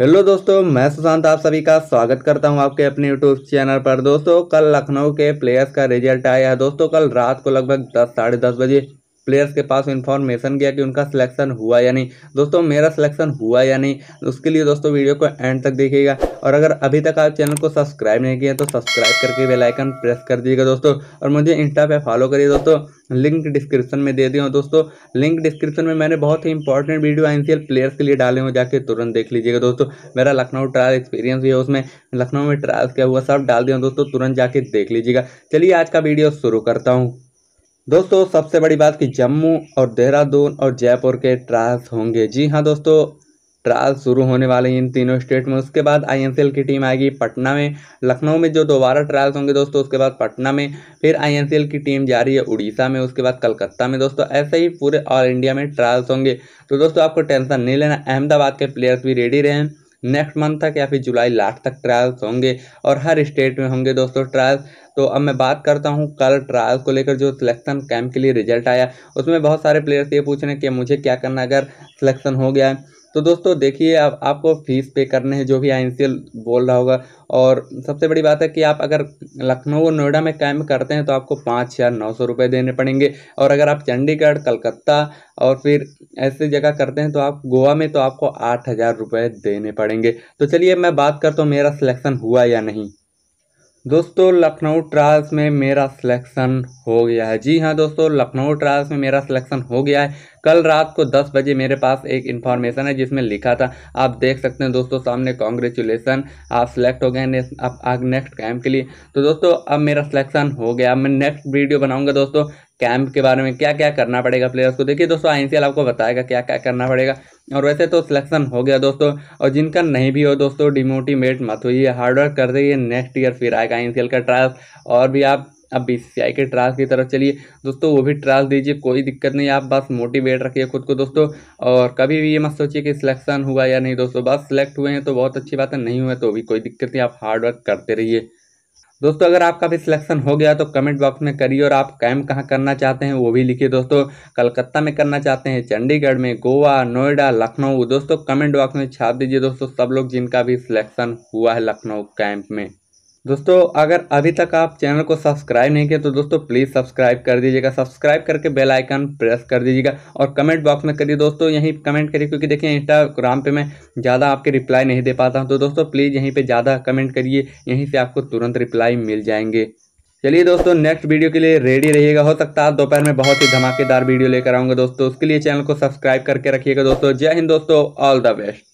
hello दोस्तों मैं सुशांत आप सभी का स्वागत करता हूं आपके अपने यूट्यूब चैनल पर दोस्तों कल लखनऊ के प्लेयर्स का रिजल्ट आया है दोस्तों कल रात को लगभग दस साढ़े दस बजे प्लेयर्स के पास इन्फॉर्मेशन गया कि उनका सिलेक्शन हुआ या नहीं दोस्तों मेरा सिलेक्शन हुआ या नहीं उसके लिए दोस्तों वीडियो को एंड तक देखिएगा और अगर अभी तक आप चैनल को सब्सक्राइब नहीं किया तो सब्सक्राइब करके बेल आइकन प्रेस कर दीजिएगा दोस्तों और मुझे इंस्टा पे फॉलो करिए दोस्तों लिंक डिस्क्रिप्शन में दे दिया दोस्तों लिंक डिस्क्रिप्शन में मैंने बहुत ही इंपॉर्टेंट वीडियो आई प्लेयर्स के लिए डाले हुए जाके तुरंत देख लीजिएगा दोस्तों मेरा लखनऊ ट्रायल एक्सपीरियंस भी है उसमें लखनऊ में ट्रायल क्या हुआ सब डाल दिया दोस्तों तुरंत जाके देख लीजिएगा चलिए आज का वीडियो शुरू करता हूँ दोस्तों सबसे बड़ी बात कि जम्मू और देहरादून और जयपुर के ट्रायल्स होंगे जी हाँ दोस्तों ट्रायल्स शुरू होने वाले हैं इन तीनों स्टेट में उसके बाद आईएनसीएल की टीम आएगी पटना में लखनऊ में जो दोबारा ट्रायल्स होंगे दोस्तों उसके बाद पटना में फिर आईएनसीएल की टीम जा रही है उड़ीसा में उसके बाद कलकत्ता में दोस्तों ऐसे ही पूरे ऑल इंडिया में ट्रायल्स होंगे तो दोस्तों आपको टेंशन नहीं लेना अहमदाबाद के प्लेयर्स भी रेडी रहें नेक्स्ट मंथ तक या फिर जुलाई लास्ट तक ट्रायल्स होंगे और हर स्टेट में होंगे दोस्तों ट्रायल्स तो अब मैं बात करता हूँ कल ट्रायल को लेकर जो सिलेक्शन कैंप के लिए रिजल्ट आया उसमें बहुत सारे प्लेयर्स ये पूछ रहे हैं कि मुझे क्या करना अगर सिलेक्शन हो गया है तो दोस्तों देखिए आप आपको फीस पे करने हैं जो भी आई बोल रहा होगा और सबसे बड़ी बात है कि आप अगर लखनऊ और नोएडा में कैम्प करते हैं तो आपको पाँच हज़ार नौ सौ रुपये देने पड़ेंगे और अगर आप चंडीगढ़ कलकत्ता और फिर ऐसी जगह करते हैं तो आप गोवा में तो आपको आठ हज़ार रुपये देने पड़ेंगे तो चलिए मैं बात करता हूँ मेरा सिलेक्शन हुआ या नहीं दोस्तों लखनऊ ट्रायल्स में मेरा सिलेक्शन हो गया है जी हाँ दोस्तों लखनऊ ट्रायल्स में मेरा सिलेक्शन हो गया है कल रात को 10 बजे मेरे पास एक इन्फॉर्मेशन है जिसमें लिखा था आप देख सकते हैं दोस्तों सामने कॉन्ग्रेचुलेसन आप सिलेक्ट हो गए आप आग नेक्स्ट कैम्प के लिए तो दोस्तों अब मेरा सिलेक्शन हो गया अब मैं नेक्स्ट वीडियो बनाऊंगा दोस्तों कैंप के बारे में क्या क्या करना पड़ेगा प्लेयर्स को देखिए दोस्तों आई आपको बताएगा क्या क्या करना पड़ेगा और वैसे तो सिलेक्शन हो गया दोस्तों और जिनका नहीं भी हो दोस्तों डिमोटिवेट मत होइए हार्डवर्क कर दिए नेक्स्ट ईयर फिर आएगा आई का ट्रायल और भी आप अब बी के ट्रायल की तरफ चलिए दोस्तों वो भी ट्रायल दीजिए कोई दिक्कत नहीं आप बस मोटिवेट रखिए खुद को दोस्तों और कभी भी ये मत सोचिए कि सिलेक्शन हुआ या नहीं दोस्तों बस सिलेक्ट हुए हैं तो बहुत अच्छी बात है नहीं हुआ तो भी कोई दिक्कत नहीं आप हार्डवर्क करते रहिए दोस्तों अगर आपका भी सिलेक्शन हो गया तो कमेंट बॉक्स में करिए और आप कैम कहाँ करना चाहते हैं वो भी लिखिए दोस्तों कलकत्ता में करना चाहते हैं चंडीगढ़ में गोवा नोएडा लखनऊ दोस्तों कमेंट बॉक्स में छाप दीजिए दोस्तों सब लोग जिनका भी सिलेक्शन हुआ है लखनऊ कैंप में दोस्तों अगर अभी तक आप चैनल को सब्सक्राइब नहीं किए तो दोस्तों प्लीज़ सब्सक्राइब कर दीजिएगा सब्सक्राइब करके बेल आइकन प्रेस कर दीजिएगा और कमेंट बॉक्स में करिए दोस्तों यहीं कमेंट करिए क्योंकि देखिए इंस्टाग्राम पे मैं ज़्यादा आपके रिप्लाई नहीं दे पाता हूँ तो दोस्तों प्लीज़ यहीं पर ज़्यादा कमेंट करिए यहीं से आपको तुरंत रिप्लाई मिल जाएंगे चलिए दोस्तों नेक्स्ट वीडियो के लिए रेडी रहिएगा हो सकता है दोपहर में बहुत ही धमाकेदार वीडियो लेकर आऊँगा दोस्तों उसके लिए चैनल को सब्सक्राइब करके रखिएगा दोस्तों जय हिंद दोस्तों ऑल द बेस्ट